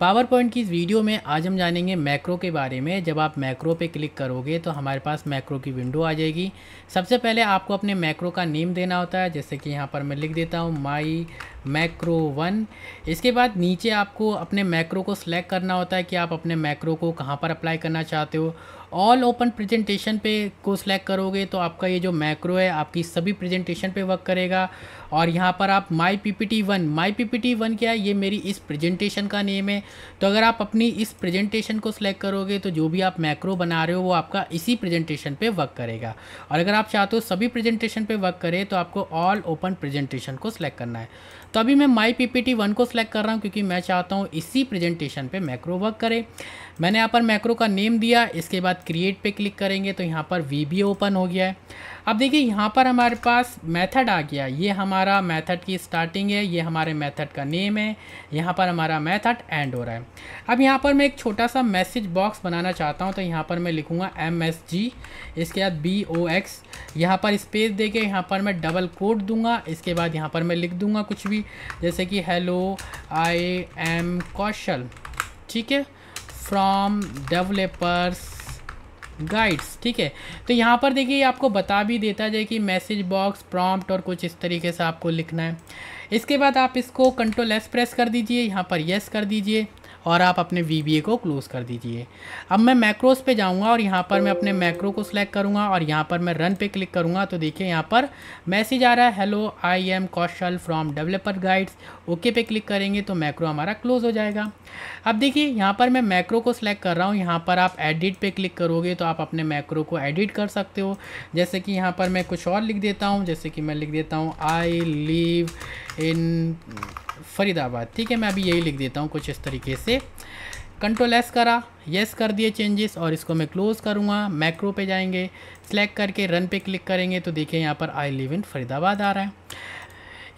power point की इस video में आज हम जानेंगे मैक्रो के बारे में जब आप मैक्रो पे क्लिक करोगे तो हमारे पास मैक्रो की विंडो आ जाएगी सबसे पहले आपको अपने मैक्रो का नेम देना होता है जैसे कि यहाँ पर मैं लिख देता हूँ माई मैक्रो वन इसके बाद नीचे आपको अपने मैक्रो को सिलेक्ट करना होता है कि आप अपने मैक्रो को कहाँ पर अप्लाई करना चाहते हो ऑल ओपन प्रेजेंटेशन पे को सिलेक्ट करोगे तो आपका ये जो मैक्रो है आपकी सभी प्रेजेंटेशन पे वर्क करेगा और यहाँ पर आप my P P T one my P P T one क्या है ये मेरी इस प्रेजेंटेशन का नेम है तो अगर आप अपनी इस प्रेजेंटेशन को सिलेक्ट करोगे तो जो भी आप मैक्रो बना रहे हो वो आपका इसी प्रेजेंटेशन पे वर्क करेगा और अगर आप चाहते हो सभी प्रेजेंटेशन पे वर्क करें तो आपको ऑल ओपन प्रेजेंटेशन को सिलेक्ट करना है तो अभी मैं my P P T one को सिलेक्ट कर रहा हूँ क्योंकि मैं चाहता हूँ इसी प्रेजेंटेशन पर मैक्रो वर्क करें मैंने यहाँ पर मैक्रो का नेम दिया इसके बाद बाद क्रिएट पे क्लिक करेंगे तो यहाँ पर वी बी ओपन हो गया है अब देखिए यहाँ पर हमारे पास मेथड आ गया ये हमारा मेथड की स्टार्टिंग है ये हमारे मेथड का नेम है यहाँ पर हमारा मेथड एंड हो रहा है अब यहाँ पर मैं एक छोटा सा मैसेज बॉक्स बनाना चाहता हूँ तो यहाँ पर मैं लिखूँगा एम एस जी इसके बाद बी ओ एक्स यहाँ पर स्पेस दे के यहाँ पर मैं डबल कोट दूंगा इसके बाद यहाँ पर मैं लिख दूंगा कुछ भी जैसे कि हेलो आई एम कौशल ठीक है फ्राम डेवलपर्स गाइड्स ठीक है तो यहाँ पर देखिए आपको बता भी देता है कि मैसेज बॉक्स प्रॉम्प्ट और कुछ इस तरीके से आपको लिखना है इसके बाद आप इसको कंट्रोल एस प्रेस कर दीजिए यहाँ पर येस कर दीजिए और आप अपने वी को क्लोज़ कर दीजिए अब मैं मैक्रोस पे जाऊँगा और यहाँ पर मैं अपने मैक्रो को सिलेक्ट करूँगा और यहाँ पर मैं रन पे क्लिक करूँगा तो देखिए यहाँ पर मैसेज आ रहा है hello I am Kaushal from developer guides okay पे क्लिक करेंगे तो मैक्रो हमारा क्लोज़ हो जाएगा अब देखिए यहाँ पर मैं मैक्रो को सिलेक्ट कर रहा हूँ यहाँ पर आप एडिट पे क्लिक करोगे तो आप अपने मैक्रो को एडिट कर सकते हो जैसे कि यहाँ पर मैं कुछ और लिख देता हूँ जैसे कि मैं लिख देता हूँ आई लिव इन फरीदाबाद ठीक है मैं अभी यही लिख देता हूँ कुछ इस तरीके से कंट्रोल एस करा येस कर दिए चेंजेस और इसको मैं क्लोज़ करूँगा मैक्रो पे जाएंगे सेलेक्ट करके रन पे क्लिक करेंगे तो देखिए यहाँ पर आई लिव इन फरीदाबाद आ रहा है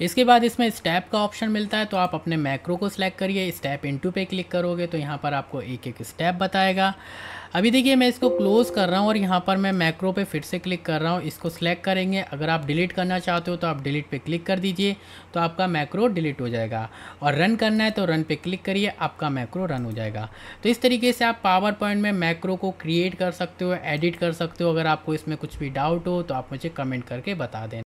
इसके बाद इसमें स्टेप का ऑप्शन मिलता है तो आप अपने मैक्रो को सिलेक्ट करिए स्टेप इनटू पे क्लिक करोगे तो यहाँ पर आपको एक एक स्टेप बताएगा अभी देखिए मैं इसको क्लोज़ कर रहा हूँ और यहाँ पर मैं मैक्रो पे फिर से क्लिक कर रहा हूँ इसको सिलेक्ट करेंगे अगर आप डिलीट करना चाहते हो तो आप डिलीट पे क्लिक कर दीजिए तो आपका मैक्रो डिलीट हो जाएगा और रन करना है तो रन पे क्लिक करिए आपका मैक्रो रन हो जाएगा तो इस तरीके से आप पावर पॉइंट में मैक्रो को क्रिएट कर सकते हो एडिट कर सकते हो अगर आपको इसमें कुछ भी डाउट हो तो आप मुझे कमेंट करके बता दें